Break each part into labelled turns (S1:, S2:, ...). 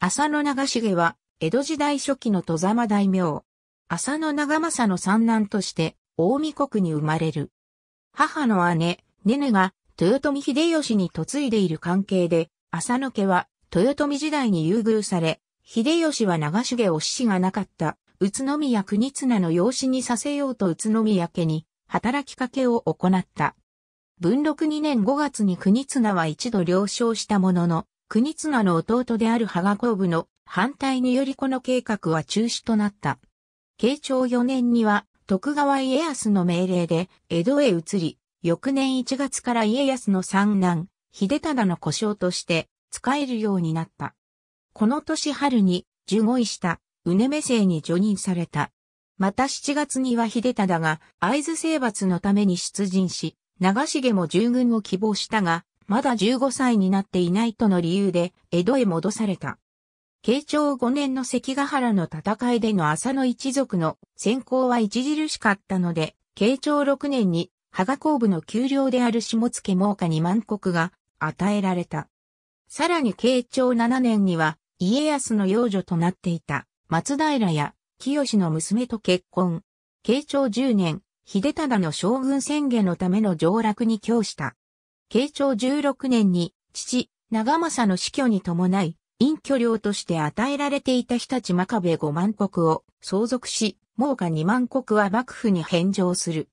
S1: 浅野長重は、江戸時代初期の戸様大名。浅野長政の三男として、大見国に生まれる。母の姉、ネネが、豊臣秀吉に嫁いでいる関係で、浅野家は、豊臣時代に優遇され、秀吉は長重を死がなかった、宇都宮国綱の養子にさせようと宇都宮家に、働きかけを行った。文禄2年5月に国綱は一度了承したものの、国綱の弟である羽賀公部の反対によりこの計画は中止となった。慶長4年には徳川家康の命令で江戸へ移り、翌年1月から家康の三男、秀忠の故障として使えるようになった。この年春に受護位したうねめ生に除任された。また7月には秀忠が会津征伐のために出陣し、長重も従軍を希望したが、まだ15歳になっていないとの理由で江戸へ戻された。慶長5年の関ヶ原の戦いでの浅野一族の先行は著しかったので、慶長6年に、羽賀工部の給料である下付猛火に万国が与えられた。さらに慶長7年には、家康の養女となっていた松平や清の娘と結婚。慶長10年、秀忠の将軍宣言のための上洛に供した。慶長16年に父、長政の死去に伴い、隠居領として与えられていた日立真壁5万国を相続し、猛火2万国は幕府に返上する。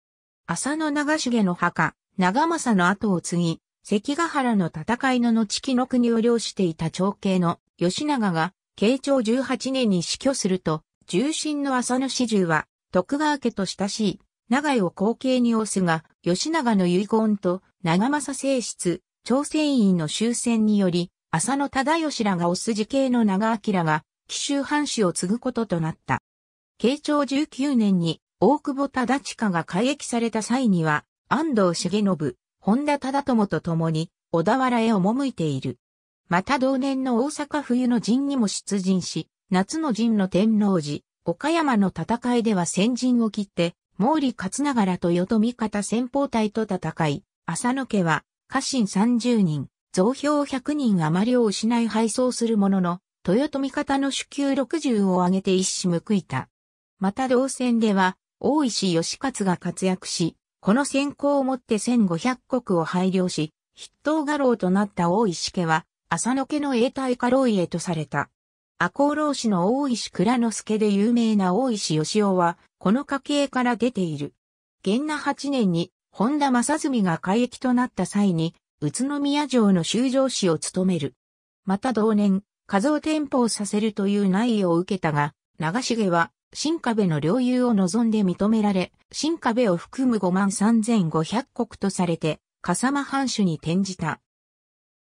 S1: 浅野長重の墓、長政の後を継ぎ、関ヶ原の戦いの後木の国を領していた長兄の吉長が、慶長18年に死去すると、重臣の浅野始終は、徳川家と親しい長井を後継に押すが、吉永の遺言と長政正室、朝鮮院の終戦により、浅野忠義らが押す時系の長明が、紀州藩主を継ぐこととなった。慶長19年に、大久保忠親が改役された際には、安藤重信、本田忠友と共に、小田原へ赴いている。また同年の大阪冬の陣にも出陣し、夏の陣の天皇寺、岡山の戦いでは先陣を切って、毛利勝長らと与富方先方隊と戦い、浅野家は家臣30人、増票100人余りを失い敗走するものの、豊臣方の主給60を挙げて一矢報いた。また同戦では、大石義勝が活躍し、この先行をもって1500国を配慮し、筆頭画廊となった大石家は、浅野家の永代家老家とされた。赤穂浪士の大石倉之助で有名な大石義雄は、この家系から出ている。元那8年に本田正純が改役となった際に、宇都宮城の修城市を務める。また同年、画像転舗をさせるという内意を受けたが、長重は新壁の領有を望んで認められ、新壁を含む5万3500国とされて、笠間藩主に転じた。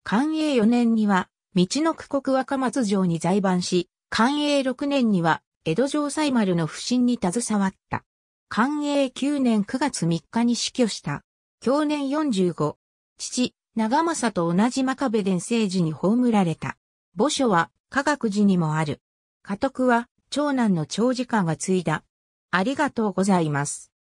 S1: 寛永4年には、道の区国若松城に在番し、寛永6年には、江戸城西丸の不審に携わった。寛永9年9月3日に死去した。享年45。父、長政と同じ真壁伝政寺に葬られた。墓所は、科学寺にもある。家督は、長男の長時間が継いだ。ありがとうございます。